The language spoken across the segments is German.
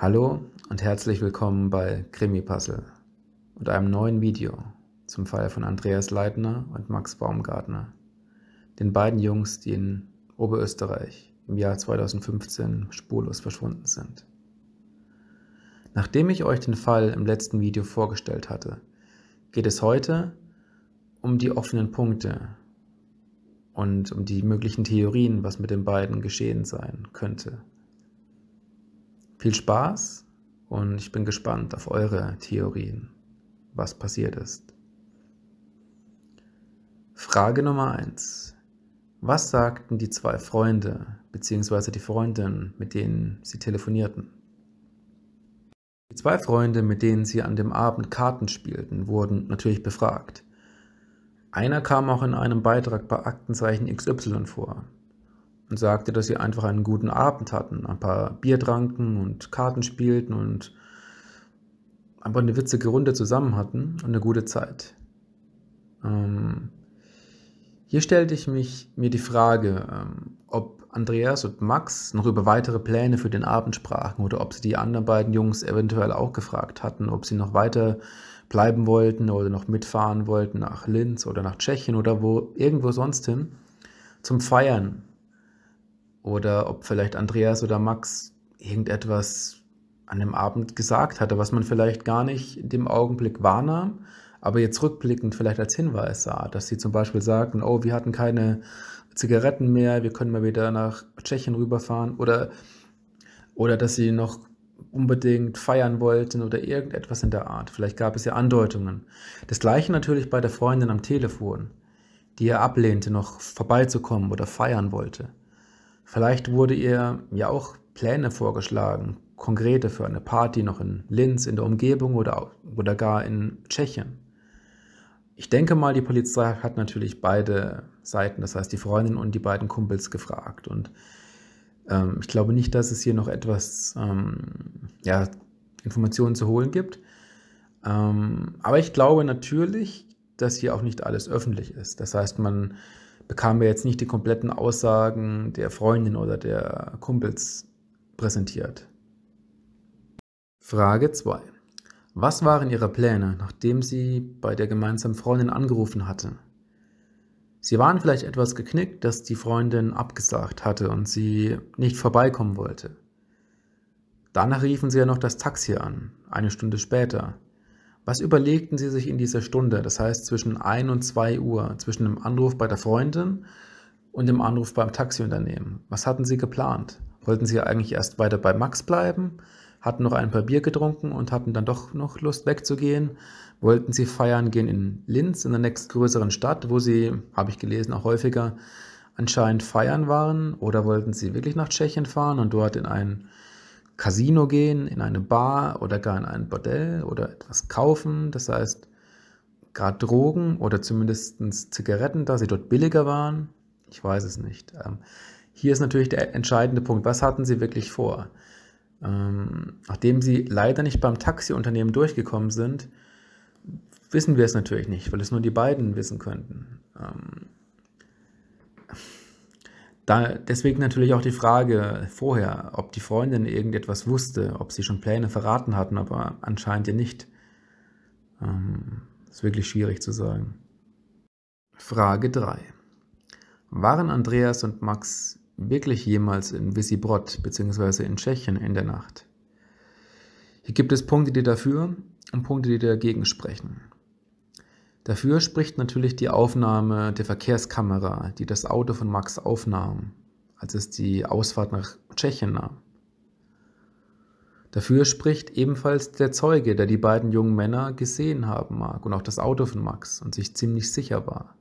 Hallo und herzlich willkommen bei Krimi Puzzle und einem neuen Video zum Fall von Andreas Leitner und Max Baumgartner, den beiden Jungs, die in Oberösterreich im Jahr 2015 spurlos verschwunden sind. Nachdem ich euch den Fall im letzten Video vorgestellt hatte, geht es heute um die offenen Punkte und um die möglichen Theorien, was mit den beiden geschehen sein könnte viel Spaß und ich bin gespannt auf eure Theorien, was passiert ist. Frage Nummer 1. Was sagten die zwei Freunde bzw. die Freundin, mit denen sie telefonierten? Die zwei Freunde, mit denen sie an dem Abend Karten spielten, wurden natürlich befragt. Einer kam auch in einem Beitrag bei Aktenzeichen XY vor, und sagte, dass sie einfach einen guten Abend hatten, ein paar Bier tranken und Karten spielten und einfach eine witzige Runde zusammen hatten und eine gute Zeit. Ähm, hier stellte ich mich, mir die Frage, ähm, ob Andreas und Max noch über weitere Pläne für den Abend sprachen oder ob sie die anderen beiden Jungs eventuell auch gefragt hatten, ob sie noch weiter bleiben wollten oder noch mitfahren wollten nach Linz oder nach Tschechien oder wo irgendwo sonst hin zum Feiern oder ob vielleicht Andreas oder Max irgendetwas an dem Abend gesagt hatte, was man vielleicht gar nicht in dem Augenblick wahrnahm, aber jetzt rückblickend vielleicht als Hinweis sah, dass sie zum Beispiel sagten, oh, wir hatten keine Zigaretten mehr, wir können mal wieder nach Tschechien rüberfahren oder, oder dass sie noch unbedingt feiern wollten oder irgendetwas in der Art. Vielleicht gab es ja Andeutungen. Das gleiche natürlich bei der Freundin am Telefon, die er ablehnte, noch vorbeizukommen oder feiern wollte. Vielleicht wurde ihr ja auch Pläne vorgeschlagen, konkrete für eine Party noch in Linz, in der Umgebung oder, oder gar in Tschechien. Ich denke mal, die Polizei hat natürlich beide Seiten, das heißt die Freundin und die beiden Kumpels gefragt. Und ähm, ich glaube nicht, dass es hier noch etwas ähm, ja, Informationen zu holen gibt. Ähm, aber ich glaube natürlich, dass hier auch nicht alles öffentlich ist. Das heißt, man bekamen wir jetzt nicht die kompletten Aussagen der Freundin oder der Kumpels präsentiert. Frage 2. Was waren Ihre Pläne, nachdem sie bei der gemeinsamen Freundin angerufen hatte? Sie waren vielleicht etwas geknickt, dass die Freundin abgesagt hatte und sie nicht vorbeikommen wollte. Danach riefen sie ja noch das Taxi an, eine Stunde später. Was überlegten Sie sich in dieser Stunde, das heißt zwischen 1 und 2 Uhr, zwischen dem Anruf bei der Freundin und dem Anruf beim Taxiunternehmen? Was hatten Sie geplant? Wollten Sie eigentlich erst weiter bei Max bleiben? Hatten noch ein paar Bier getrunken und hatten dann doch noch Lust wegzugehen? Wollten Sie feiern gehen in Linz, in der nächstgrößeren Stadt, wo Sie, habe ich gelesen, auch häufiger anscheinend feiern waren? Oder wollten Sie wirklich nach Tschechien fahren und dort in ein Casino gehen, in eine Bar oder gar in ein Bordell oder etwas kaufen. Das heißt, gerade Drogen oder zumindest Zigaretten, da sie dort billiger waren, ich weiß es nicht. Ähm, hier ist natürlich der entscheidende Punkt. Was hatten sie wirklich vor? Ähm, nachdem sie leider nicht beim Taxiunternehmen durchgekommen sind, wissen wir es natürlich nicht, weil es nur die beiden wissen könnten. Ähm, da, deswegen natürlich auch die Frage vorher, ob die Freundin irgendetwas wusste, ob sie schon Pläne verraten hatten, aber anscheinend ja nicht. Ähm, ist wirklich schwierig zu sagen. Frage 3. Waren Andreas und Max wirklich jemals in Visibrod bzw. in Tschechien in der Nacht? Hier gibt es Punkte, die dafür und Punkte, die dagegen sprechen. Dafür spricht natürlich die Aufnahme der Verkehrskamera, die das Auto von Max aufnahm, als es die Ausfahrt nach Tschechien nahm. Dafür spricht ebenfalls der Zeuge, der die beiden jungen Männer gesehen haben mag und auch das Auto von Max und sich ziemlich sicher war,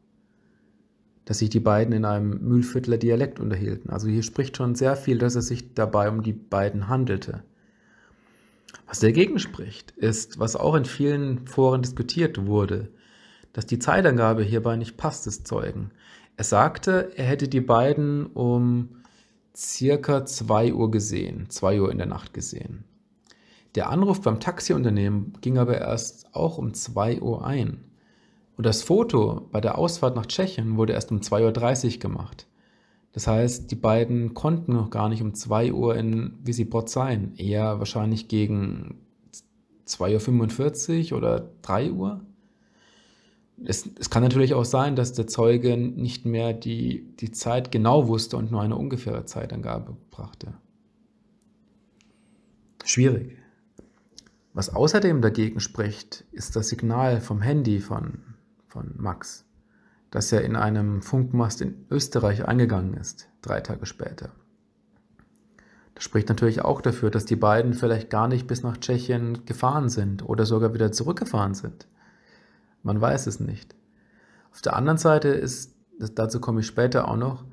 dass sich die beiden in einem Mühlviertler Dialekt unterhielten. Also hier spricht schon sehr viel, dass es sich dabei um die beiden handelte. Was dagegen spricht, ist, was auch in vielen Foren diskutiert wurde, dass die Zeitangabe hierbei nicht passt ist Zeugen. Er sagte, er hätte die beiden um circa 2 Uhr gesehen, 2 Uhr in der Nacht gesehen. Der Anruf beim Taxiunternehmen ging aber erst auch um 2 Uhr ein. Und das Foto bei der Ausfahrt nach Tschechien wurde erst um 2.30 Uhr gemacht. Das heißt, die beiden konnten noch gar nicht um 2 Uhr in Visibrod sein, eher wahrscheinlich gegen 2.45 Uhr oder 3 Uhr es, es kann natürlich auch sein, dass der Zeuge nicht mehr die, die Zeit genau wusste und nur eine ungefähre Zeitangabe brachte. Schwierig. Was außerdem dagegen spricht, ist das Signal vom Handy von, von Max, das er in einem Funkmast in Österreich eingegangen ist, drei Tage später. Das spricht natürlich auch dafür, dass die beiden vielleicht gar nicht bis nach Tschechien gefahren sind oder sogar wieder zurückgefahren sind. Man weiß es nicht. Auf der anderen Seite ist, dazu komme ich später auch noch,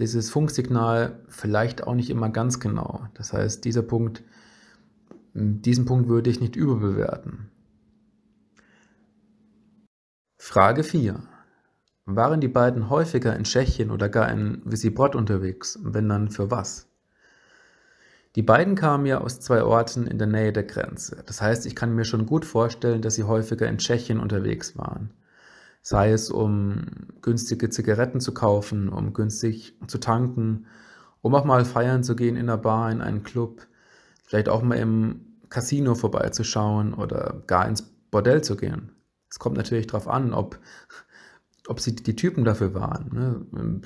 dieses Funksignal vielleicht auch nicht immer ganz genau. Das heißt, dieser Punkt, diesen Punkt würde ich nicht überbewerten. Frage 4. Waren die beiden häufiger in Tschechien oder gar in Visibrod unterwegs? Wenn dann für was? Die beiden kamen ja aus zwei Orten in der Nähe der Grenze. Das heißt, ich kann mir schon gut vorstellen, dass sie häufiger in Tschechien unterwegs waren. Sei es, um günstige Zigaretten zu kaufen, um günstig zu tanken, um auch mal feiern zu gehen in einer Bar, in einen Club, vielleicht auch mal im Casino vorbeizuschauen oder gar ins Bordell zu gehen. Es kommt natürlich darauf an, ob ob sie die Typen dafür waren. Ne? Ähm,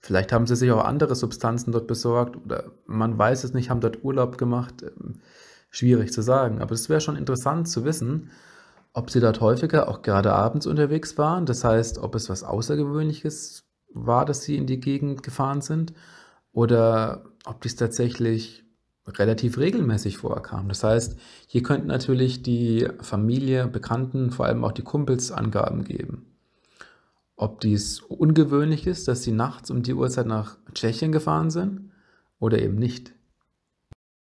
vielleicht haben sie sich auch andere Substanzen dort besorgt oder man weiß es nicht, haben dort Urlaub gemacht. Ähm, schwierig zu sagen, aber es wäre schon interessant zu wissen, ob sie dort häufiger auch gerade abends unterwegs waren. Das heißt, ob es was Außergewöhnliches war, dass sie in die Gegend gefahren sind oder ob dies tatsächlich relativ regelmäßig vorkam. Das heißt, hier könnten natürlich die Familie, Bekannten, vor allem auch die Kumpels Angaben geben ob dies ungewöhnlich ist, dass sie nachts um die Uhrzeit nach Tschechien gefahren sind oder eben nicht.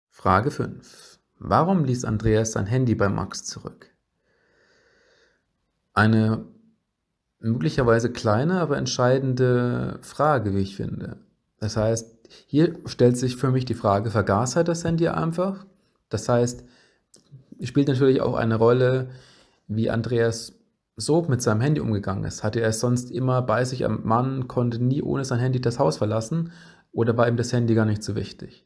Frage 5. Warum ließ Andreas sein Handy bei Max zurück? Eine möglicherweise kleine, aber entscheidende Frage, wie ich finde. Das heißt, hier stellt sich für mich die Frage, vergaß er das Handy einfach? Das heißt, spielt natürlich auch eine Rolle, wie Andreas so mit seinem Handy umgegangen ist. Hatte er es sonst immer bei sich am Mann, konnte nie ohne sein Handy das Haus verlassen oder war ihm das Handy gar nicht so wichtig?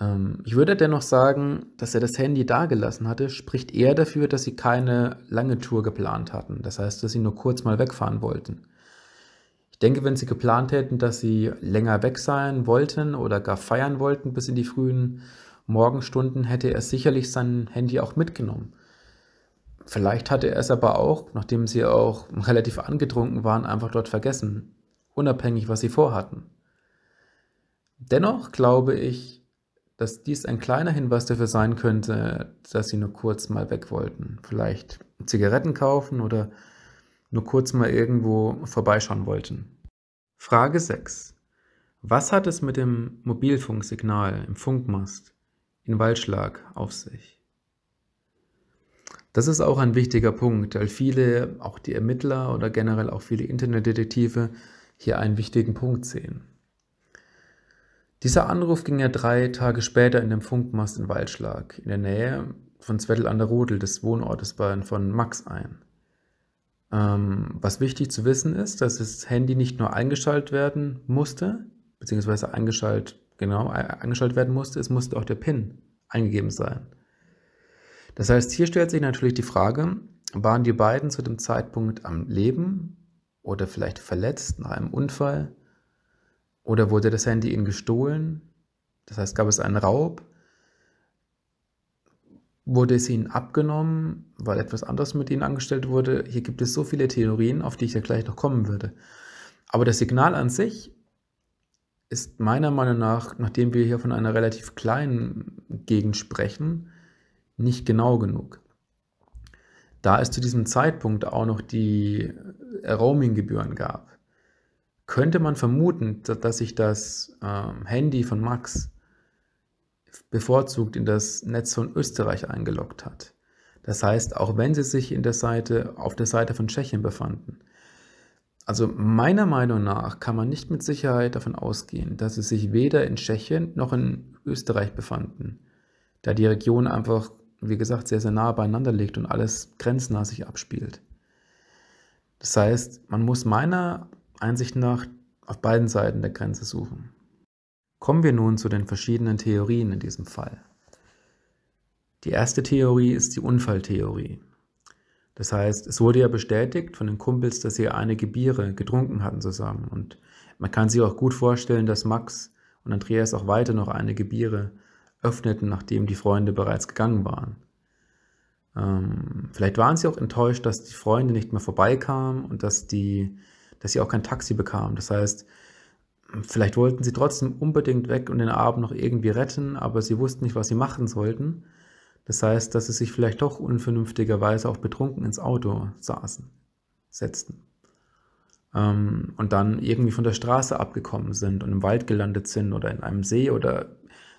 Ähm, ich würde dennoch sagen, dass er das Handy dagelassen hatte, spricht eher dafür, dass sie keine lange Tour geplant hatten. Das heißt, dass sie nur kurz mal wegfahren wollten. Ich denke, wenn sie geplant hätten, dass sie länger weg sein wollten oder gar feiern wollten bis in die frühen Morgenstunden, hätte er sicherlich sein Handy auch mitgenommen. Vielleicht hatte er es aber auch, nachdem sie auch relativ angetrunken waren, einfach dort vergessen, unabhängig, was sie vorhatten. Dennoch glaube ich, dass dies ein kleiner Hinweis dafür sein könnte, dass sie nur kurz mal weg wollten. Vielleicht Zigaretten kaufen oder nur kurz mal irgendwo vorbeischauen wollten. Frage 6. Was hat es mit dem Mobilfunksignal im Funkmast in Waldschlag auf sich? Das ist auch ein wichtiger Punkt, weil viele, auch die Ermittler oder generell auch viele Internetdetektive, hier einen wichtigen Punkt sehen. Dieser Anruf ging ja drei Tage später in dem Funkmast in Waldschlag, in der Nähe von Zwettel an der Rodel, des Wohnortes von Max, ein. Ähm, was wichtig zu wissen ist, dass das Handy nicht nur eingeschaltet werden musste, beziehungsweise eingeschaltet, genau, eingeschaltet werden musste, es musste auch der PIN eingegeben sein. Das heißt, hier stellt sich natürlich die Frage, waren die beiden zu dem Zeitpunkt am Leben oder vielleicht verletzt nach einem Unfall? Oder wurde das Handy ihnen gestohlen? Das heißt, gab es einen Raub? Wurde es ihnen abgenommen, weil etwas anderes mit ihnen angestellt wurde? Hier gibt es so viele Theorien, auf die ich ja gleich noch kommen würde. Aber das Signal an sich ist meiner Meinung nach, nachdem wir hier von einer relativ kleinen Gegend sprechen, nicht genau genug. Da es zu diesem Zeitpunkt auch noch die Roaming-Gebühren gab, könnte man vermuten, dass sich das ähm, Handy von Max bevorzugt in das Netz von Österreich eingeloggt hat. Das heißt, auch wenn sie sich in der Seite, auf der Seite von Tschechien befanden. Also meiner Meinung nach kann man nicht mit Sicherheit davon ausgehen, dass sie sich weder in Tschechien noch in Österreich befanden, da die Region einfach wie gesagt, sehr, sehr nah beieinander liegt und alles grenznah sich abspielt. Das heißt, man muss meiner Einsicht nach auf beiden Seiten der Grenze suchen. Kommen wir nun zu den verschiedenen Theorien in diesem Fall. Die erste Theorie ist die Unfalltheorie. Das heißt, es wurde ja bestätigt von den Kumpels, dass sie einige Biere getrunken hatten zusammen. Und man kann sich auch gut vorstellen, dass Max und Andreas auch weiter noch einige Biere getrunken öffneten, nachdem die Freunde bereits gegangen waren. Ähm, vielleicht waren sie auch enttäuscht, dass die Freunde nicht mehr vorbeikamen und dass, die, dass sie auch kein Taxi bekamen. Das heißt, vielleicht wollten sie trotzdem unbedingt weg und den Abend noch irgendwie retten, aber sie wussten nicht, was sie machen sollten. Das heißt, dass sie sich vielleicht doch unvernünftigerweise auch betrunken ins Auto saßen, setzten. Ähm, und dann irgendwie von der Straße abgekommen sind und im Wald gelandet sind oder in einem See oder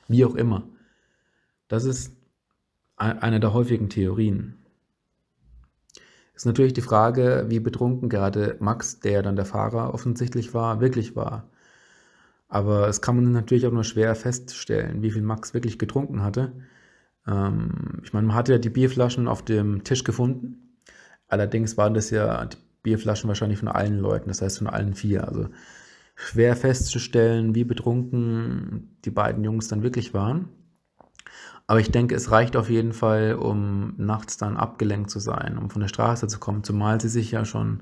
wie auch immer. Das ist eine der häufigen Theorien. Ist natürlich die Frage, wie betrunken gerade Max, der dann der Fahrer offensichtlich war, wirklich war. Aber es kann man natürlich auch nur schwer feststellen, wie viel Max wirklich getrunken hatte. Ähm, ich meine, man hatte ja die Bierflaschen auf dem Tisch gefunden. Allerdings waren das ja die Bierflaschen wahrscheinlich von allen Leuten, das heißt von allen vier. Also schwer festzustellen, wie betrunken die beiden Jungs dann wirklich waren. Aber ich denke, es reicht auf jeden Fall, um nachts dann abgelenkt zu sein, um von der Straße zu kommen, zumal sie sich ja schon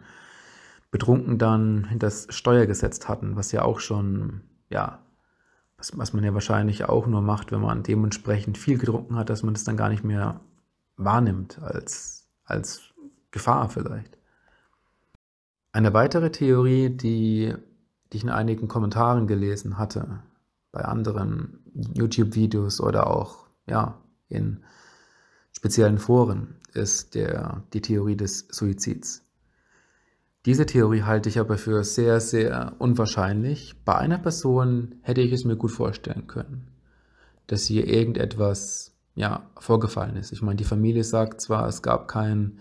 betrunken dann hinter das Steuer gesetzt hatten, was ja auch schon, ja, was, was man ja wahrscheinlich auch nur macht, wenn man dementsprechend viel getrunken hat, dass man das dann gar nicht mehr wahrnimmt als, als Gefahr vielleicht. Eine weitere Theorie, die, die ich in einigen Kommentaren gelesen hatte, bei anderen YouTube-Videos oder auch ja, in speziellen Foren, ist der, die Theorie des Suizids. Diese Theorie halte ich aber für sehr, sehr unwahrscheinlich. Bei einer Person hätte ich es mir gut vorstellen können, dass hier irgendetwas ja, vorgefallen ist. Ich meine, die Familie sagt zwar, es gab keinen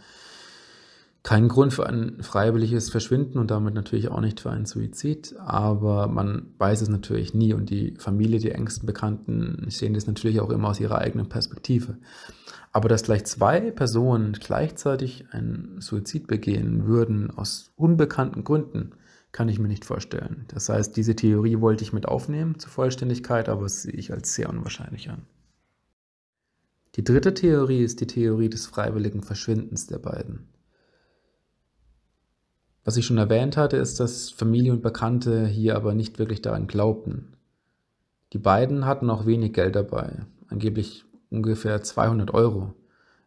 kein Grund für ein freiwilliges Verschwinden und damit natürlich auch nicht für einen Suizid, aber man weiß es natürlich nie und die Familie, die engsten Bekannten sehen das natürlich auch immer aus ihrer eigenen Perspektive. Aber dass gleich zwei Personen gleichzeitig einen Suizid begehen würden aus unbekannten Gründen, kann ich mir nicht vorstellen. Das heißt, diese Theorie wollte ich mit aufnehmen zur Vollständigkeit, aber das sehe ich als sehr unwahrscheinlich an. Die dritte Theorie ist die Theorie des freiwilligen Verschwindens der beiden. Was ich schon erwähnt hatte, ist, dass Familie und Bekannte hier aber nicht wirklich daran glaubten. Die beiden hatten auch wenig Geld dabei, angeblich ungefähr 200 Euro.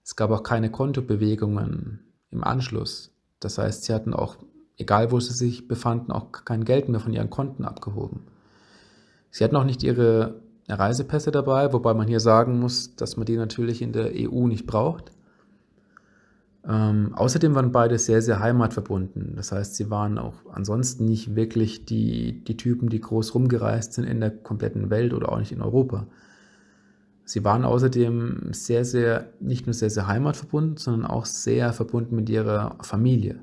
Es gab auch keine Kontobewegungen im Anschluss. Das heißt, sie hatten auch, egal wo sie sich befanden, auch kein Geld mehr von ihren Konten abgehoben. Sie hatten auch nicht ihre Reisepässe dabei, wobei man hier sagen muss, dass man die natürlich in der EU nicht braucht. Ähm, außerdem waren beide sehr, sehr heimatverbunden. Das heißt, sie waren auch ansonsten nicht wirklich die, die Typen, die groß rumgereist sind in der kompletten Welt oder auch nicht in Europa. Sie waren außerdem sehr, sehr, nicht nur sehr, sehr heimatverbunden, sondern auch sehr verbunden mit ihrer Familie.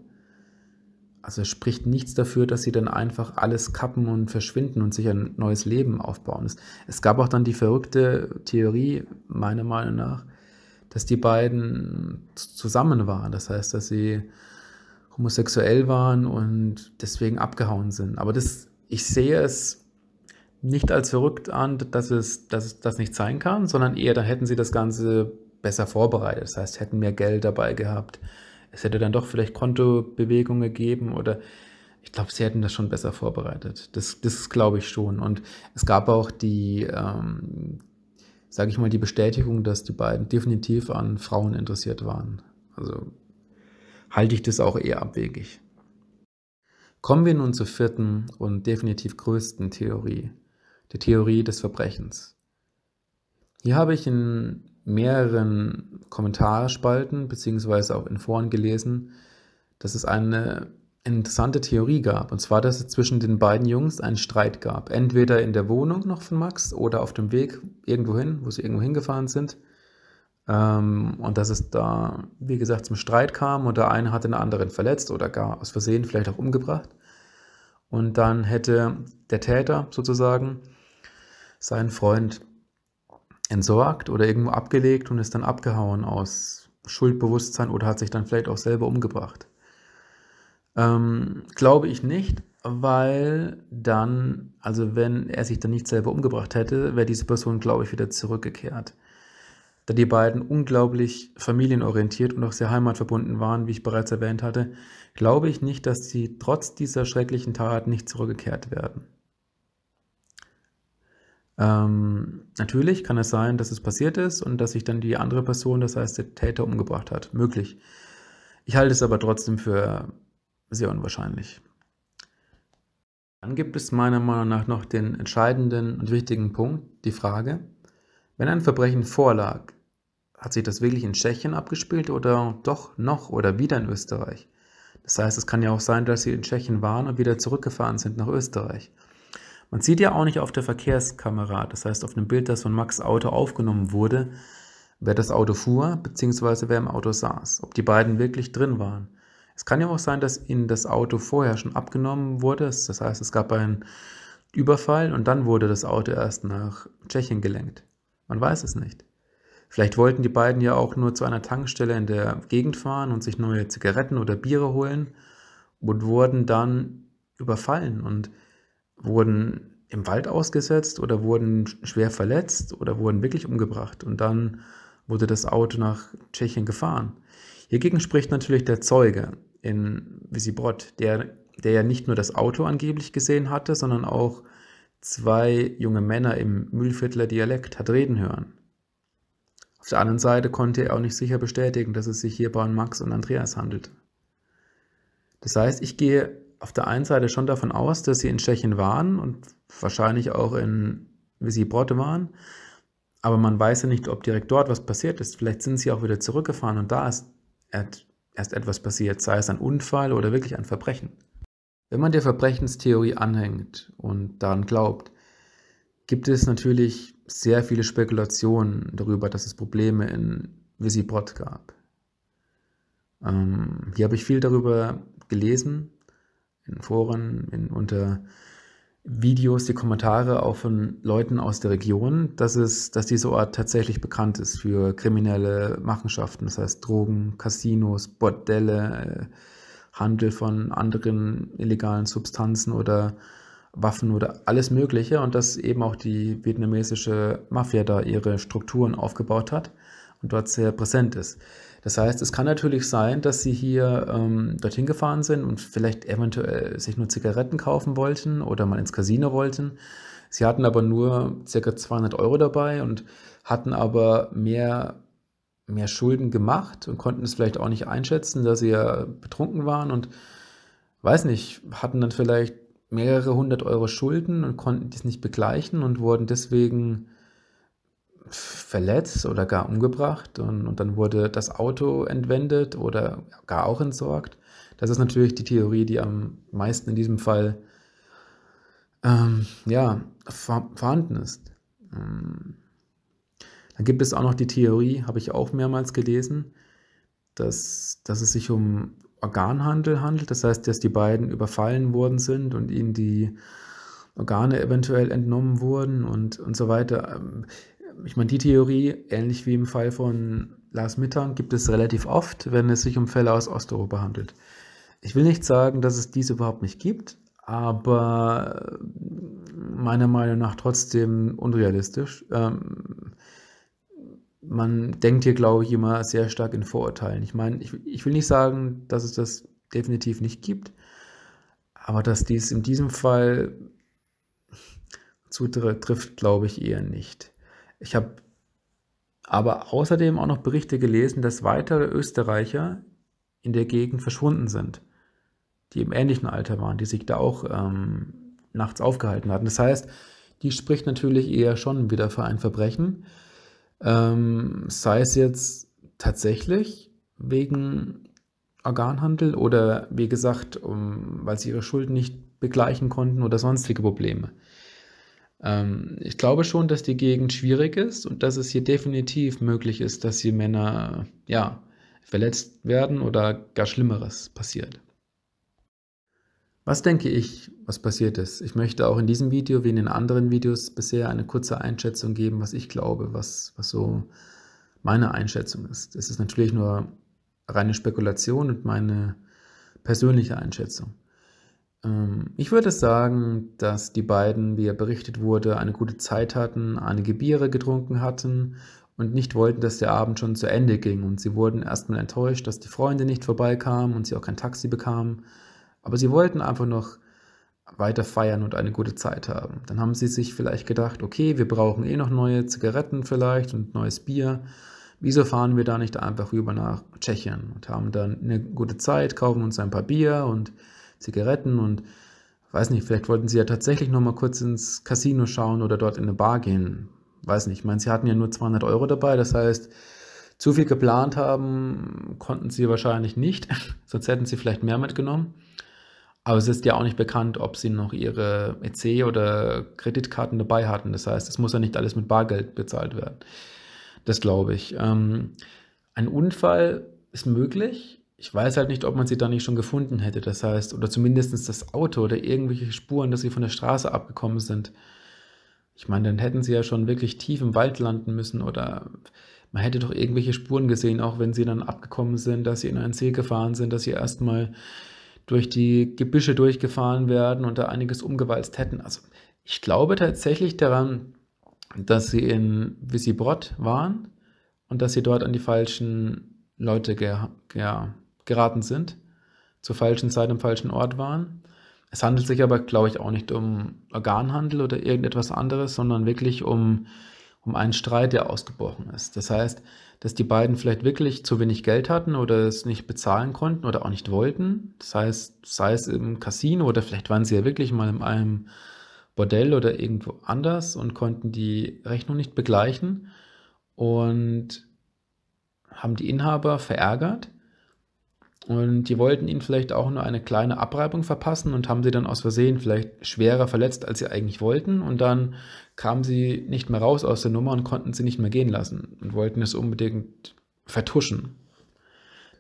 Also spricht nichts dafür, dass sie dann einfach alles kappen und verschwinden und sich ein neues Leben aufbauen. Es gab auch dann die verrückte Theorie, meiner Meinung nach, dass die beiden zusammen waren. Das heißt, dass sie homosexuell waren und deswegen abgehauen sind. Aber das, ich sehe es nicht als verrückt an, dass es, dass es das nicht sein kann, sondern eher, dann hätten sie das Ganze besser vorbereitet. Das heißt, hätten mehr Geld dabei gehabt. Es hätte dann doch vielleicht Kontobewegungen gegeben oder ich glaube, sie hätten das schon besser vorbereitet. Das, das glaube ich schon. Und es gab auch die, ähm, sage ich mal, die Bestätigung, dass die beiden definitiv an Frauen interessiert waren. Also halte ich das auch eher abwegig. Kommen wir nun zur vierten und definitiv größten Theorie, der Theorie des Verbrechens. Hier habe ich in mehreren Kommentarspalten beziehungsweise auch in Foren gelesen, dass es eine interessante Theorie gab. Und zwar, dass es zwischen den beiden Jungs einen Streit gab. Entweder in der Wohnung noch von Max oder auf dem Weg irgendwo hin, wo sie irgendwo hingefahren sind. Ähm, und dass es da, wie gesagt, zum Streit kam und der eine hat den anderen verletzt oder gar aus Versehen vielleicht auch umgebracht. Und dann hätte der Täter sozusagen seinen Freund entsorgt oder irgendwo abgelegt und ist dann abgehauen aus Schuldbewusstsein oder hat sich dann vielleicht auch selber umgebracht. Ähm, glaube ich nicht, weil dann, also wenn er sich dann nicht selber umgebracht hätte, wäre diese Person, glaube ich, wieder zurückgekehrt. Da die beiden unglaublich familienorientiert und auch sehr heimatverbunden waren, wie ich bereits erwähnt hatte, glaube ich nicht, dass sie trotz dieser schrecklichen Tat nicht zurückgekehrt werden. Ähm, natürlich kann es sein, dass es passiert ist und dass sich dann die andere Person, das heißt der Täter, umgebracht hat. Möglich. Ich halte es aber trotzdem für sehr unwahrscheinlich. Dann gibt es meiner Meinung nach noch den entscheidenden und wichtigen Punkt, die Frage, wenn ein Verbrechen vorlag, hat sich das wirklich in Tschechien abgespielt oder doch noch oder wieder in Österreich? Das heißt, es kann ja auch sein, dass sie in Tschechien waren und wieder zurückgefahren sind nach Österreich. Man sieht ja auch nicht auf der Verkehrskamera, das heißt auf einem Bild, das von Max Auto aufgenommen wurde, wer das Auto fuhr bzw. wer im Auto saß, ob die beiden wirklich drin waren. Es kann ja auch sein, dass ihnen das Auto vorher schon abgenommen wurde. Das heißt, es gab einen Überfall und dann wurde das Auto erst nach Tschechien gelenkt. Man weiß es nicht. Vielleicht wollten die beiden ja auch nur zu einer Tankstelle in der Gegend fahren und sich neue Zigaretten oder Biere holen und wurden dann überfallen und wurden im Wald ausgesetzt oder wurden schwer verletzt oder wurden wirklich umgebracht und dann wurde das Auto nach Tschechien gefahren. Hiergegen spricht natürlich der Zeuge, in Visibrod, der, der ja nicht nur das Auto angeblich gesehen hatte, sondern auch zwei junge Männer im Mühlviertler Dialekt hat reden hören. Auf der anderen Seite konnte er auch nicht sicher bestätigen, dass es sich hierbei um Max und Andreas handelt. Das heißt, ich gehe auf der einen Seite schon davon aus, dass sie in Tschechien waren und wahrscheinlich auch in Visibrotte waren, aber man weiß ja nicht, ob direkt dort was passiert ist. Vielleicht sind sie auch wieder zurückgefahren und da ist, er erst etwas passiert, sei es ein Unfall oder wirklich ein Verbrechen. Wenn man der Verbrechenstheorie anhängt und daran glaubt, gibt es natürlich sehr viele Spekulationen darüber, dass es Probleme in Visibrod gab. Ähm, hier habe ich viel darüber gelesen, in Foren, in, unter Videos, die Kommentare auch von Leuten aus der Region, dass, es, dass dieser Ort tatsächlich bekannt ist für kriminelle Machenschaften, das heißt Drogen, Casinos, Bordelle, äh, Handel von anderen illegalen Substanzen oder Waffen oder alles Mögliche und dass eben auch die vietnamesische Mafia da ihre Strukturen aufgebaut hat und dort sehr präsent ist. Das heißt, es kann natürlich sein, dass Sie hier ähm, dorthin gefahren sind und vielleicht eventuell sich nur Zigaretten kaufen wollten oder mal ins Casino wollten. Sie hatten aber nur ca. 200 Euro dabei und hatten aber mehr, mehr Schulden gemacht und konnten es vielleicht auch nicht einschätzen, da sie ja betrunken waren und weiß nicht, hatten dann vielleicht mehrere hundert Euro Schulden und konnten dies nicht begleichen und wurden deswegen verletzt oder gar umgebracht und, und dann wurde das Auto entwendet oder gar auch entsorgt. Das ist natürlich die Theorie, die am meisten in diesem Fall ähm, ja, vor, vorhanden ist. Ähm, dann gibt es auch noch die Theorie, habe ich auch mehrmals gelesen, dass, dass es sich um Organhandel handelt. Das heißt, dass die beiden überfallen worden sind und ihnen die Organe eventuell entnommen wurden und, und so weiter. Ähm, ich meine, die Theorie, ähnlich wie im Fall von Lars Mittag, gibt es relativ oft, wenn es sich um Fälle aus Osteuropa handelt. Ich will nicht sagen, dass es dies überhaupt nicht gibt, aber äh, meiner Meinung nach trotzdem unrealistisch. Ähm, man denkt hier, glaube ich, immer sehr stark in Vorurteilen. Ich meine, ich, ich will nicht sagen, dass es das definitiv nicht gibt, aber dass dies in diesem Fall zutrifft, glaube ich eher nicht. Ich habe aber außerdem auch noch Berichte gelesen, dass weitere Österreicher in der Gegend verschwunden sind, die im ähnlichen Alter waren, die sich da auch ähm, nachts aufgehalten hatten. Das heißt, die spricht natürlich eher schon wieder für ein Verbrechen, ähm, sei es jetzt tatsächlich wegen Organhandel oder wie gesagt, um, weil sie ihre Schulden nicht begleichen konnten oder sonstige Probleme. Ähm, ich glaube schon, dass die Gegend schwierig ist und dass es hier definitiv möglich ist, dass hier Männer ja, verletzt werden oder gar Schlimmeres passiert. Was denke ich, was passiert ist? Ich möchte auch in diesem Video wie in den anderen Videos bisher eine kurze Einschätzung geben, was ich glaube, was, was so meine Einschätzung ist. Es ist natürlich nur reine Spekulation und meine persönliche Einschätzung. Ähm, ich würde sagen, dass die beiden, wie er berichtet wurde, eine gute Zeit hatten, einige Biere getrunken hatten und nicht wollten, dass der Abend schon zu Ende ging. Und sie wurden erstmal enttäuscht, dass die Freunde nicht vorbeikamen und sie auch kein Taxi bekamen. Aber sie wollten einfach noch weiter feiern und eine gute Zeit haben. Dann haben sie sich vielleicht gedacht, okay, wir brauchen eh noch neue Zigaretten vielleicht und neues Bier. Wieso fahren wir da nicht einfach rüber nach Tschechien und haben dann eine gute Zeit, kaufen uns ein paar Bier und Zigaretten und weiß nicht, vielleicht wollten sie ja tatsächlich nochmal kurz ins Casino schauen oder dort in eine Bar gehen. Weiß nicht, ich meine, sie hatten ja nur 200 Euro dabei, das heißt, zu viel geplant haben konnten sie wahrscheinlich nicht, sonst hätten sie vielleicht mehr mitgenommen. Aber es ist ja auch nicht bekannt, ob sie noch ihre EC oder Kreditkarten dabei hatten. Das heißt, es muss ja nicht alles mit Bargeld bezahlt werden. Das glaube ich. Ähm, ein Unfall ist möglich, ich weiß halt nicht, ob man sie da nicht schon gefunden hätte, das heißt, oder zumindest das Auto oder irgendwelche Spuren, dass sie von der Straße abgekommen sind. Ich meine, dann hätten sie ja schon wirklich tief im Wald landen müssen oder man hätte doch irgendwelche Spuren gesehen, auch wenn sie dann abgekommen sind, dass sie in einen See gefahren sind, dass sie erstmal durch die Gebüsche durchgefahren werden und da einiges umgewalzt hätten. Also ich glaube tatsächlich daran, dass sie in Visibrod waren und dass sie dort an die falschen Leute ge ja, geraten sind, zur falschen Zeit am falschen Ort waren. Es handelt sich aber, glaube ich, auch nicht um Organhandel oder irgendetwas anderes, sondern wirklich um, um einen Streit, der ausgebrochen ist. Das heißt, dass die beiden vielleicht wirklich zu wenig Geld hatten oder es nicht bezahlen konnten oder auch nicht wollten. Das heißt, sei es im Casino oder vielleicht waren sie ja wirklich mal in einem Bordell oder irgendwo anders und konnten die Rechnung nicht begleichen und haben die Inhaber verärgert und die wollten ihnen vielleicht auch nur eine kleine Abreibung verpassen und haben sie dann aus Versehen vielleicht schwerer verletzt, als sie eigentlich wollten. Und dann kamen sie nicht mehr raus aus der Nummer und konnten sie nicht mehr gehen lassen und wollten es unbedingt vertuschen.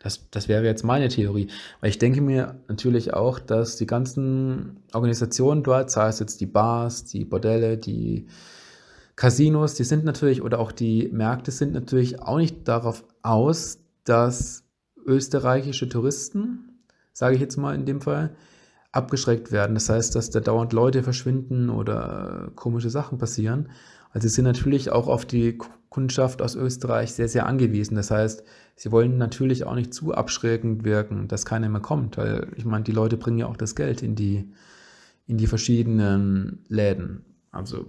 Das, das wäre jetzt meine Theorie. Weil ich denke mir natürlich auch, dass die ganzen Organisationen dort, sei es jetzt die Bars, die Bordelle, die Casinos, die sind natürlich, oder auch die Märkte sind natürlich auch nicht darauf aus, dass österreichische Touristen, sage ich jetzt mal in dem Fall, abgeschreckt werden. Das heißt, dass da dauernd Leute verschwinden oder komische Sachen passieren. Also sie sind natürlich auch auf die Kundschaft aus Österreich sehr, sehr angewiesen. Das heißt, sie wollen natürlich auch nicht zu abschreckend wirken, dass keiner mehr kommt, weil ich meine, die Leute bringen ja auch das Geld in die, in die verschiedenen Läden. Also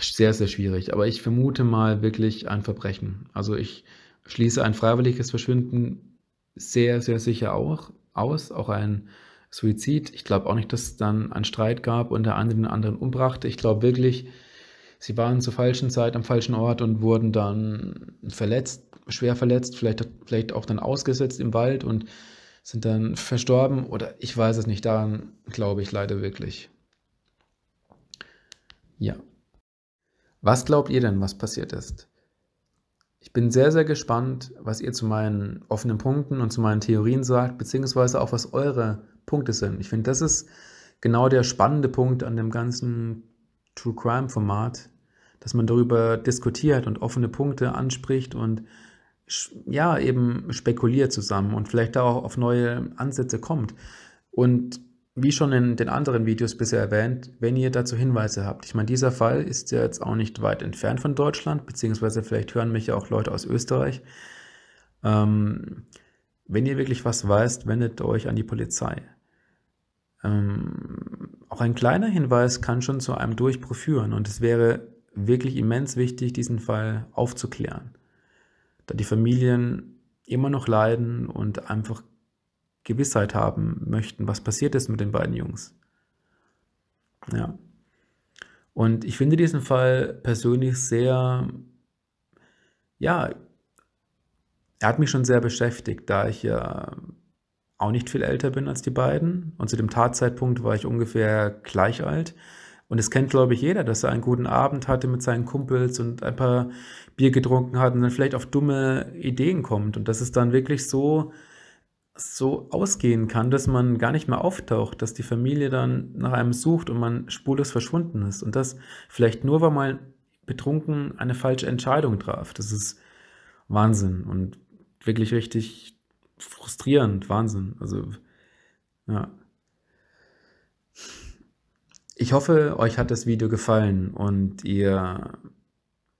sehr, sehr schwierig. Aber ich vermute mal wirklich ein Verbrechen. Also ich schließe ein freiwilliges Verschwinden sehr, sehr sicher auch aus, auch ein Suizid. Ich glaube auch nicht, dass es dann einen Streit gab und der eine den anderen umbrachte. Ich glaube wirklich, sie waren zur falschen Zeit am falschen Ort und wurden dann verletzt, schwer verletzt, vielleicht, vielleicht auch dann ausgesetzt im Wald und sind dann verstorben oder ich weiß es nicht, daran glaube ich leider wirklich. Ja. Was glaubt ihr denn, was passiert ist? Ich bin sehr, sehr gespannt, was ihr zu meinen offenen Punkten und zu meinen Theorien sagt, beziehungsweise auch was eure Punkte sind. Ich finde, das ist genau der spannende Punkt an dem ganzen True Crime Format, dass man darüber diskutiert und offene Punkte anspricht und ja, eben spekuliert zusammen und vielleicht auch auf neue Ansätze kommt. Und wie schon in den anderen Videos bisher erwähnt, wenn ihr dazu Hinweise habt. Ich meine, dieser Fall ist ja jetzt auch nicht weit entfernt von Deutschland, beziehungsweise vielleicht hören mich ja auch Leute aus Österreich. Ähm, wenn ihr wirklich was weißt, wendet euch an die Polizei. Ähm, auch ein kleiner Hinweis kann schon zu einem Durchbruch führen und es wäre wirklich immens wichtig, diesen Fall aufzuklären, da die Familien immer noch leiden und einfach Gewissheit haben möchten, was passiert ist mit den beiden Jungs. Ja. Und ich finde diesen Fall persönlich sehr, ja, er hat mich schon sehr beschäftigt, da ich ja auch nicht viel älter bin als die beiden. Und zu dem Tatzeitpunkt war ich ungefähr gleich alt. Und es kennt, glaube ich, jeder, dass er einen guten Abend hatte mit seinen Kumpels und ein paar Bier getrunken hat und dann vielleicht auf dumme Ideen kommt. Und das ist dann wirklich so, so ausgehen kann, dass man gar nicht mehr auftaucht, dass die Familie dann nach einem sucht und man spurlos verschwunden ist. Und das vielleicht nur, weil man betrunken eine falsche Entscheidung traf. Das ist Wahnsinn und wirklich richtig frustrierend, Wahnsinn. Also, ja. Ich hoffe, euch hat das Video gefallen und ihr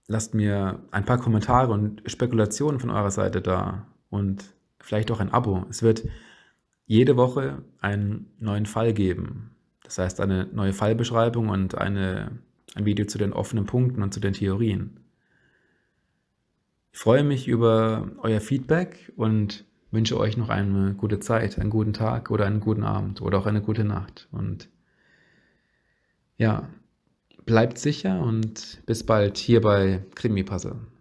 lasst mir ein paar Kommentare und Spekulationen von eurer Seite da und vielleicht auch ein Abo. Es wird jede Woche einen neuen Fall geben. Das heißt, eine neue Fallbeschreibung und eine, ein Video zu den offenen Punkten und zu den Theorien. Ich freue mich über euer Feedback und wünsche euch noch eine gute Zeit, einen guten Tag oder einen guten Abend oder auch eine gute Nacht. Und ja, bleibt sicher und bis bald hier bei Krimi Krimipasse.